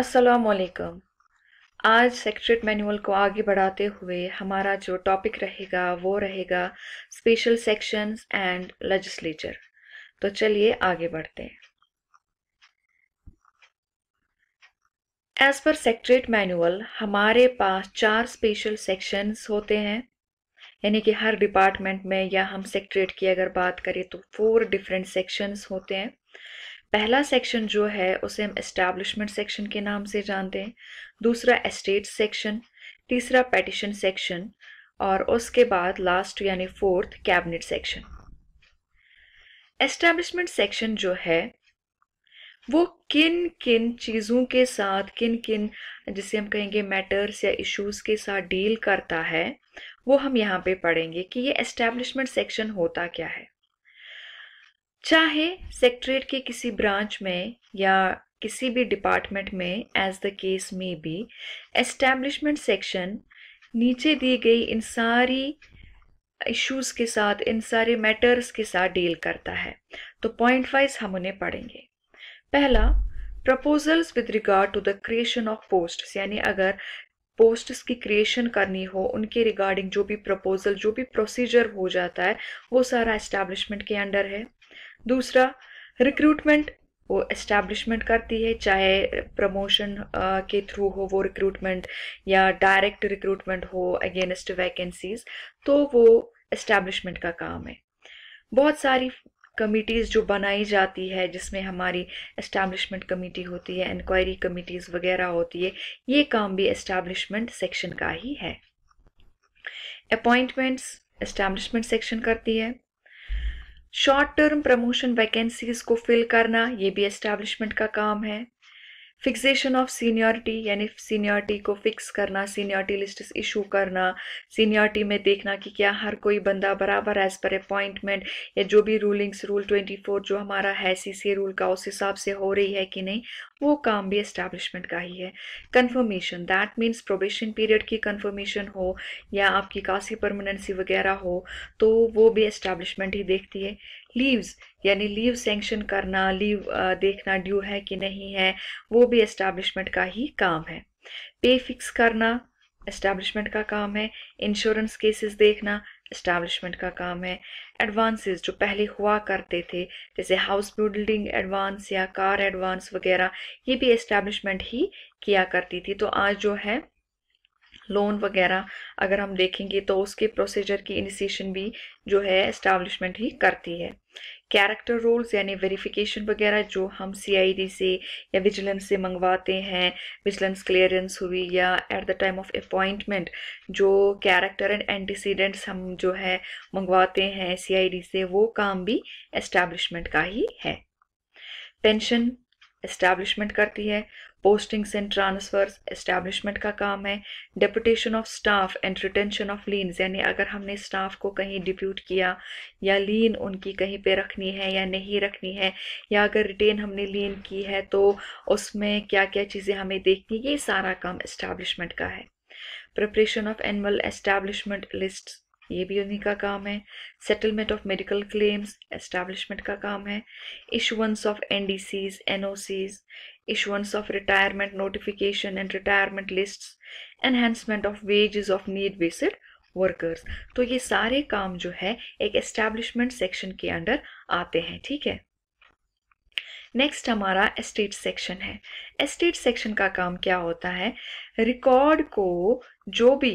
असलकम आज secret manual को आगे बढ़ाते हुए हमारा जो टॉपिक रहेगा वो रहेगा स्पेशल सेक्शंस एंड लेजिस्लेचर तो चलिए आगे बढ़ते हैं एज पर सेक्रेट मैनुअल हमारे पास चार स्पेशल सेक्शंस होते हैं यानी कि हर डिपार्टमेंट में या हम सेक्रेट की अगर बात करें तो फोर डिफरेंट सेक्शंस होते हैं पहला सेक्शन जो है उसे हम इस्टेब्लिशमेंट सेक्शन के नाम से जानते हैं दूसरा एस्टेट सेक्शन तीसरा पेटिशन सेक्शन और उसके बाद लास्ट यानी fourth cabinet section establishment section जो है वो किन किन चीज़ों के साथ किन किन जिसे हम कहेंगे मैटर्स या इश्यूज़ के साथ डील करता है वो हम यहाँ पे पढ़ेंगे कि ये एस्टेब्लिशमेंट सेक्शन होता क्या है चाहे सेक्ट्रेट के किसी ब्रांच में या किसी भी डिपार्टमेंट में एज द केस में भी एस्टैब्लिशमेंट सेक्शन नीचे दी गई इन सारी इश्यूज़ के साथ इन सारे मैटर्स के साथ डील करता है तो पॉइंट वाइज हम उन्हें पढ़ेंगे पहला proposals with regard to the creation of post यानी अगर पोस्ट्स की क्रिएशन करनी हो उनके रिगार्डिंग जो भी प्रपोजल जो भी प्रोसीजर हो जाता है वो सारा एस्टैब्लिशमेंट के अंडर है दूसरा रिक्रूटमेंट वो एस्टैब्लिशमेंट करती है चाहे प्रमोशन uh, के थ्रू हो वो रिक्रूटमेंट या डायरेक्ट रिक्रूटमेंट हो अगेंस्ट वैकेंसीज तो वो एस्टैब्लिशमेंट का काम है बहुत सारी कमिटीज़ जो बनाई जाती है जिसमें हमारी एस्टैब्लिशमेंट कमेटी होती है इंक्वायरी कमिटीज़ वगैरह होती है ये काम भी एस्टैब्लिशमेंट सेक्शन का ही है अपॉइंटमेंट्स एस्टैब्लिशमेंट सेक्शन करती है शॉर्ट टर्म प्रमोशन वैकेंसीज को फिल करना ये भी एस्टेब्लिशमेंट का काम है फिक्सेशन ऑफ सीनियरिटी यानी सीनियरिटी को फिक्स करना सीनियरिटी लिस्ट इशू करना सीनियरिटी में देखना कि क्या हर कोई बंदा बराबर एज पर अपॉइंटमेंट या जो भी रूलिंग्स रूल 24 जो हमारा है सी रूल का उस हिसाब से हो रही है कि नहीं वो काम भी इस्टेब्लिशमेंट का ही है confirmation that means probation period की कन्फर्मेशन हो या आपकी कासी परमानेंसी वगैरह हो तो वो भी इस्टेब्लिशमेंट ही देखती है लीव्स यानी लीव सेंक्शन करना लीव देखना ड्यू है कि नहीं है वो भी इस्टेब्लिशमेंट का ही काम है पे फिक्स करना इस्टेब्लिशमेंट का काम है इंश्योरेंस केसेस देखना इस्टेब्लिशमेंट का काम है एडवांसेस जो पहले हुआ करते थे जैसे हाउस बिल्डिंग एडवांस या कार एडवांस वगैरह ये भी इस्टेब्लिशमेंट ही किया करती थी तो आज जो है लोन वगैरह अगर हम देखेंगे तो उसके प्रोसीजर की इनिशिएशन भी जो है इस्टेब्लिशमेंट ही करती है कैरेक्टर रोल्स यानी वेरिफिकेशन वगैरह जो हम सीआईडी से या विजिलेंस से मंगवाते हैं विजिलेंस क्लियरेंस हुई या at the time of appointment जो कैरेक्टर एंड एंटीसीडेंट्स हम जो है मंगवाते हैं सीआईडी से वो काम भी एस्टैब्लिशमेंट का ही है पेंशन एस्टैब्लिशमेंट करती है पोस्टिंग्स एंड ट्रांसफर्स एस्टेब्लिशमेंट का काम है deputation of staff and retention of lien यानी अगर हमने स्टाफ को कहीं डिप्यूट किया या लीन उनकी कहीं पे रखनी है या नहीं रखनी है या अगर रिटेन हमने लीन की है तो उसमें क्या क्या चीज़ें हमें देखनी ये सारा काम एस्टेब्लिशमेंट का है preparation of annual establishment list ये भी उन्हीं का काम है settlement of medical claims establishment का काम है issuance of NDCs NOCs issuance of retirement notification and retirement lists, enhancement of wages of need based workers तो ये सारे काम जो है एक establishment section के अंडर आते हैं ठीक है नेक्स्ट हमारा एस्टेट सेक्शन है एस्टेट सेक्शन का काम क्या होता है रिकॉर्ड को जो भी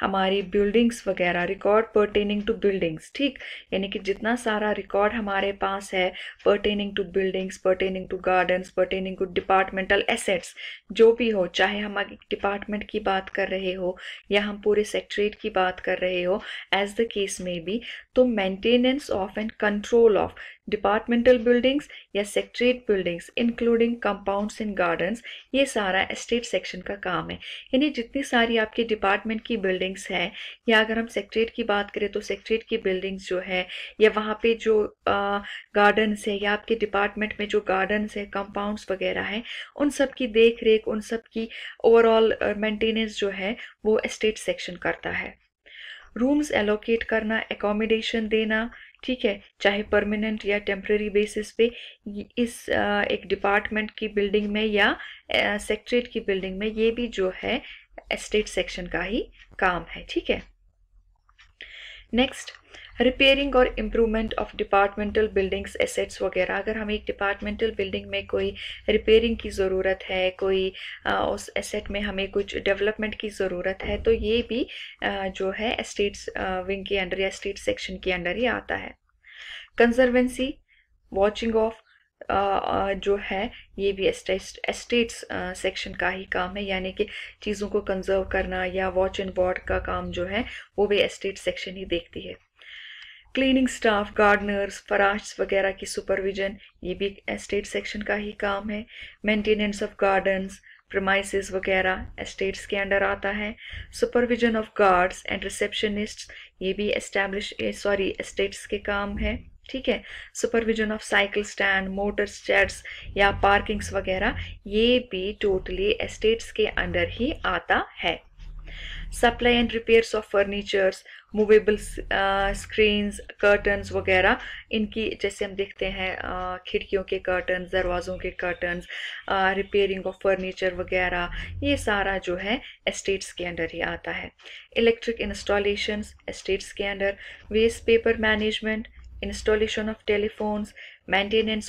हमारी बिल्डिंग्स वगैरह रिकॉर्ड परटेनिंग टू बिल्डिंग्स ठीक यानी कि जितना सारा रिकॉर्ड हमारे पास है pertaining to buildings pertaining to gardens pertaining to departmental assets जो भी हो चाहे हम डिपार्टमेंट की बात कर रहे हो या हम पूरे सेक्ट्रेट की बात कर रहे हो एज द केस में भी तो maintenance of and control of departmental buildings या secretariat buildings including compounds in gardens ये सारा एस्टेट सेक्शन का काम है यानी जितनी सारी आपके डिपार्टमेंट की बिल्डिंग्स हैं या अगर हम सेक्ट्रेट की बात करें तो सेक्ट्रेट की बिल्डिंग्स जो है या वहाँ पे जो गार्डन्स है या आपके डिपार्टमेंट में जो गार्डन्स है कंपाउंड्स वगैरह हैं उन सब की देख रेख उन सब की ओवरऑल मेंटेनेंस जो है वो एस्टेट सेक्शन करता है रूम्स एलोकेट करना एकोमिडेशन देना ठीक है चाहे परमानेंट या टेम्प्रेरी बेसिस पे इस एक डिपार्टमेंट की बिल्डिंग में या सेक्ट्रेट की बिल्डिंग में ये भी जो है एस्टेट सेक्शन का ही काम है ठीक है नेक्स्ट रिपेयरिंग और improvement of departmental buildings assets वगैरह अगर हमें एक डिपार्टमेंटल बिल्डिंग में कोई रिपेयरिंग की ज़रूरत है कोई आ, उस एसेट में हमें कुछ डेवलपमेंट की ज़रूरत है तो ये भी आ, जो है एस्टेट्स विंग के अंडर या एस्टेट सेक्शन के अंडर ही आता है कंजर्वेंसी वॉचिंग ऑफ जो है ये भी एस्टेट्स सेक्शन का ही काम है यानी कि चीज़ों को कंजर्व करना या वॉच एंड वॉर्ड का काम जो है वो भी एस्टेट सेक्शन ही देखती है क्लीनिंग स्टाफ गार्डनर्स फराश वगैरह की सुपरविजन ये भी एस्टेट सेक्शन का ही काम है मेंटेनेंस ऑफ गार्डन्स प्रमाइस वगैरह एस्टेट्स के अंडर आता है supervision of guards and receptionist ये भी एस्टेब्लिश सॉरी एस्टेट्स के काम है ठीक है supervision of cycle stand motor states या पार्किंग्स वगैरह ये भी टोटली एस्टेट्स के अंडर ही आता है supply and repairs of furnitures movable screens curtains वगैरह इनकी जैसे हम देखते हैं uh, खिड़कियों के कर्टन दरवाज़ों के कर्टन्स रिपेयरिंग ऑफ फर्नीचर वगैरह ये सारा जो है एस्टेट्स के अंडर ही आता है इलेक्ट्रिक इंस्टॉलेशंस एस्टेट्स के under waste paper management of of telephones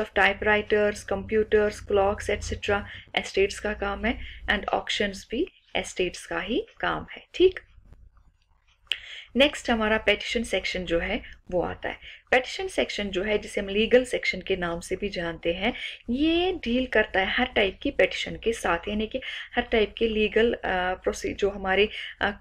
of typewriters computers clocks etcetera estates का काम है एंड ऑप्शन भी एस्टेट्स का ही काम है ठीक नेक्स्ट हमारा पेटिशन सेक्शन जो है वो आता है पेटिशन सेक्शन जो है जिसे हम लीगल सेक्शन के नाम से भी जानते हैं ये डील करता है हर टाइप की पेटिशन के साथ यानी कि हर टाइप के लीगल प्रोसी जो हमारे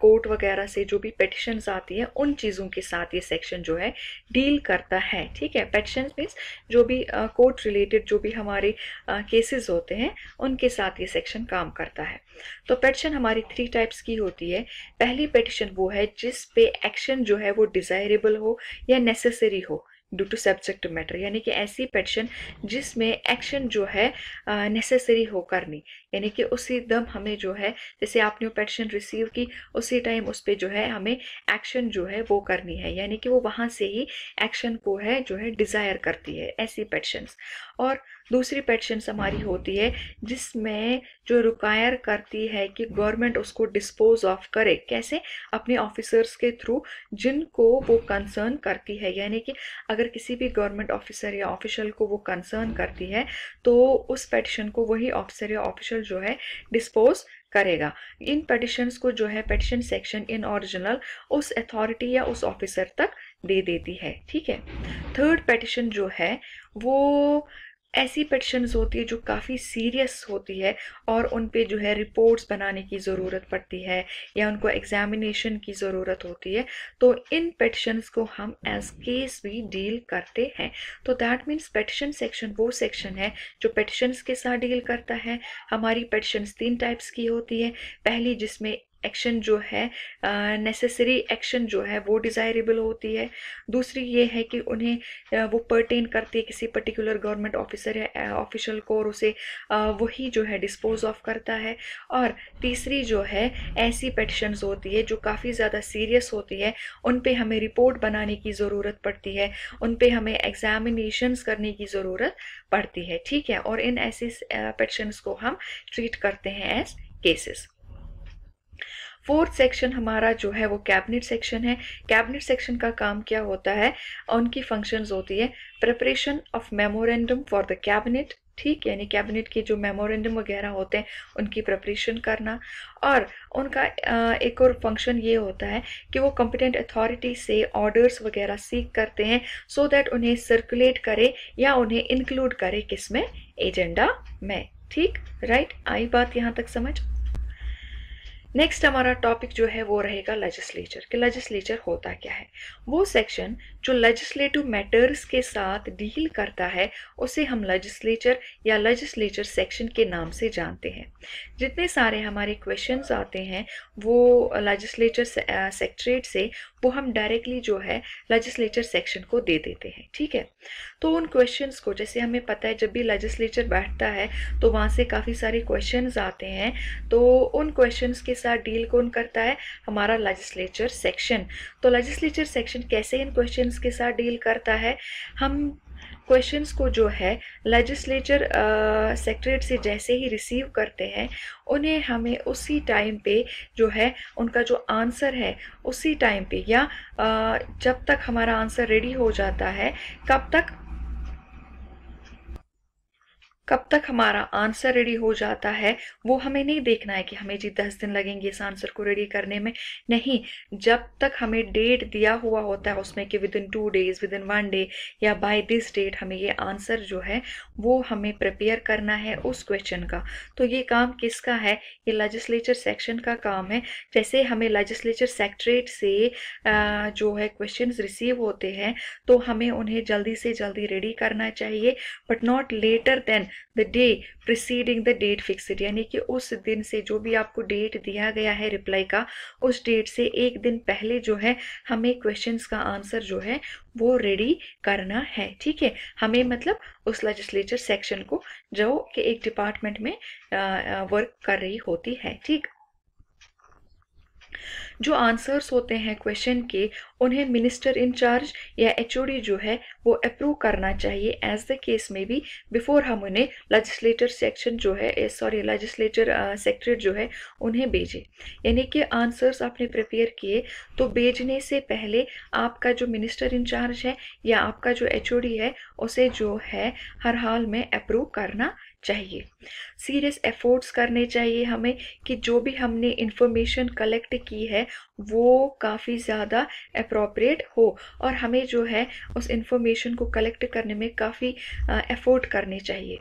कोर्ट वगैरह से जो भी पेटिशन आती हैं उन चीज़ों के साथ ये सेक्शन जो है डील करता है ठीक है पेटिशन मीन्स जो भी कोर्ट रिलेटेड जो भी हमारे केसेस होते हैं उनके साथ ये सेक्शन काम करता है तो पेटिशन हमारी थ्री टाइप्स की होती है पहली पेटिशन वो है जिस पे एक्शन जो है वो डिज़ायरेबल हो या नेसेसरी हो ड्यू टू सब्जेक्ट मैटर यानी कि ऐसी पेटिशन जिसमें एक्शन जो है नेसेसरी हो करनी यानी कि उसी दम हमें जो है जैसे आपने वो पेटिशन रिसीव की उसी टाइम उस पर जो है हमें एक्शन जो है वो करनी है यानी कि वो वहाँ से ही एक्शन को है जो है डिज़ायर करती है ऐसी पेटिशन्स और दूसरी पेटिशन हमारी होती है जिसमें जो रिक्वायर करती है कि गवर्नमेंट उसको डिस्पोज ऑफ करे कैसे अपने ऑफिसर्स के थ्रू जिनको वो कंसर्न करती है यानी कि अगर किसी भी गवर्नमेंट ऑफिसर या ऑफिशल को वो कंसर्न करती है तो उस पेटिशन को वही ऑफिसर या ऑफिशल जो है डिस्पोज करेगा इन पटिशन्स को जो है पटिशन सेक्शन इन ओरिजिनल उस अथॉरिटी या उस ऑफिसर तक दे देती है ठीक है थर्ड पटिशन जो है वो ऐसी पेटिशन्स होती है जो काफ़ी सीरियस होती है और उन पे जो है रिपोर्ट्स बनाने की ज़रूरत पड़ती है या उनको एग्जामिनेशन की ज़रूरत होती है तो इन पेटिशन्स को हम एज केस भी डील करते हैं तो दैट मीन्स पेटिशन सेक्शन वो सेक्शन है जो पेटिशन्स के साथ डील करता है हमारी पेटिशन्स तीन टाइप्स की होती है पहली जिसमें एक्शन जो है नेसेसरी एक्शन जो है वो डिज़ायरेबल होती है दूसरी ये है कि उन्हें वो पर्टेन करती है किसी पर्टिकुलर गवर्नमेंट ऑफिसर या ऑफिशियल को और उसे वही जो है डिस्पोज ऑफ करता है और तीसरी जो है ऐसी पेटिशन्स होती है जो काफ़ी ज़्यादा सीरियस होती है उन पर हमें रिपोर्ट बनाने की ज़रूरत पड़ती है उन पर हमें एग्जामिनेशंस करने की ज़रूरत पड़ती है ठीक है और इन ऐसी पेटिशन्स को हम ट्रीट करते हैं एज केसेस फोर्थ सेक्शन हमारा जो है वो कैबिनेट सेक्शन है कैबिनेट सेक्शन का काम क्या होता है उनकी फंक्शंस होती है preparation of memorandum for the cabinet ठीक यानी कैबिनेट के जो मेमोरेंडम वगैरह होते हैं उनकी प्रिपरेशन करना और उनका एक और फंक्शन ये होता है कि वो कॉम्पिटेंट अथॉरिटी से ऑर्डर्स वगैरह सीख करते हैं सो so दैट उन्हें सर्कुलेट करे या उन्हें इंक्लूड करे किस में एजेंडा में ठीक राइट आई बात यहाँ तक समझ नेक्स्ट हमारा टॉपिक जो है वो रहेगा लेजिस्लेचर कि लेजिस्लेचर होता क्या है वो सेक्शन जो लेजिस्लेटिव मैटर्स के साथ डील करता है उसे हम लेजिस्लेचर या लेजिस्लेचर सेक्शन के नाम से जानते हैं जितने सारे हमारे क्वेश्चंस आते हैं वो लेजिस्लेचर सेक्ट्रेट uh, से वो हम डायरेक्टली जो है लेजिस्लेचर सेक्शन को दे देते हैं ठीक है तो उन क्वेश्चंस को जैसे हमें पता है जब भी लेजिस्लेचर बैठता है तो वहाँ से काफ़ी सारे क्वेश्चंस आते हैं तो उन क्वेश्चंस के साथ डील कौन करता है हमारा लेजिस्लेचर सेक्शन तो लेजिस्लेचर सेक्शन कैसे इन क्वेश्चन के साथ डील करता है हम क्वेश्चंस को जो है लेजिस्लेचर सेक्रेट से जैसे ही रिसीव करते हैं उन्हें हमें उसी टाइम पे जो है उनका जो आंसर है उसी टाइम पे या आ, जब तक हमारा आंसर रेडी हो जाता है कब तक कब तक हमारा आंसर रेडी हो जाता है वो हमें नहीं देखना है कि हमें जी दस दिन लगेंगे इस आंसर को रेडी करने में नहीं जब तक हमें डेट दिया हुआ होता है उसमें कि within two days within one day या बाय दिस डेट हमें ये आंसर जो है वो हमें प्रिपेयर करना है उस क्वेश्चन का तो ये काम किसका है ये लेजिस्लेचर सेक्शन का काम है जैसे हमें लेजिस्लेचर सेक्ट्रेट से जो है क्वेश्चन रिसीव होते हैं तो हमें उन्हें जल्दी से जल्दी रेडी करना चाहिए but not later than the day preceding the date fixed यानी कि उस दिन से जो भी आपको डेट दिया गया है रिप्लाई का उस डेट से एक दिन पहले जो है हमें क्वेश्चंस का आंसर जो है वो रेडी करना है ठीक है हमें मतलब उस लेजिस्लेचर सेक्शन को जो कि एक डिपार्टमेंट में वर्क कर रही होती है ठीक जो आंसर्स होते हैं क्वेश्चन के उन्हें मिनिस्टर इंचार्ज या एच जो है वो अप्रूव करना चाहिए एज द केस में भी बिफोर हम उन्हें लजिस्लेटर सेक्शन जो है सॉरी लजिस्लेटर सेक्रेट जो है उन्हें भेजें यानी कि आंसर्स आपने प्रिपेयर किए तो भेजने से पहले आपका जो मिनिस्टर इंचार्ज है या आपका जो एच है उसे जो है हर हाल में अप्रूव करना चाहिए सीरियस एफर्ट्स करने चाहिए हमें कि जो भी हमने इन्फॉर्मेशन कलेक्ट की है वो काफ़ी ज़्यादा अप्रोप्रिएट हो और हमें जो है उस इन्फॉर्मेशन को कलेक्ट करने में काफ़ी एफोर्ट करने चाहिए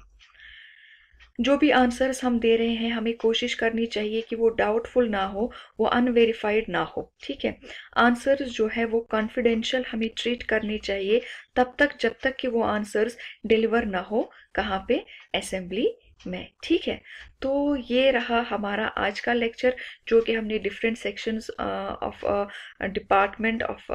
जो भी आंसर्स हम दे रहे हैं हमें कोशिश करनी चाहिए कि वो डाउटफुल ना हो वो अनवेरीफाइड ना हो ठीक है आंसर्स जो है वो कॉन्फिडेंशियल हमें ट्रीट करने चाहिए तब तक जब तक कि वो आंसर्स डिलीवर ना हो कहाँ पे असेंबली में ठीक है तो ये रहा हमारा आज का लेक्चर जो कि हमने different sections of department of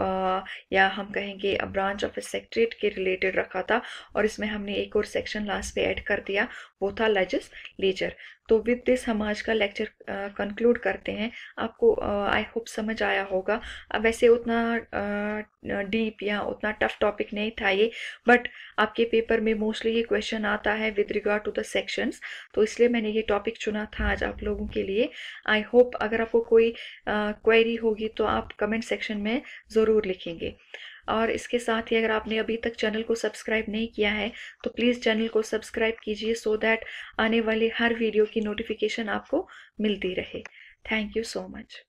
या हम कहेंगे ब्रांच ऑफ ए सेक्ट्रेट के रिलेटेड रखा था और इसमें हमने एक और सेक्शन लास्ट पे ऐड कर दिया वो था लजिस लेजर तो विद दिस हम आज का लेक्चर कंक्लूड uh, करते हैं आपको आई uh, होप समझ आया होगा वैसे उतना डीप uh, या उतना टफ टॉपिक नहीं था ये बट आपके पेपर में मोस्टली ये क्वेश्चन आता है with regard to the sections तो इसलिए मैंने ये टॉपिक टॉपिक चुना था आज आप लोगों के लिए आई होप अगर आपको कोई क्वेरी होगी तो आप कमेंट सेक्शन में ज़रूर लिखेंगे और इसके साथ ही अगर आपने अभी तक चैनल को सब्सक्राइब नहीं किया है तो प्लीज़ चैनल को सब्सक्राइब कीजिए सो दैट आने वाले हर वीडियो की नोटिफिकेशन आपको मिलती रहे थैंक यू सो मच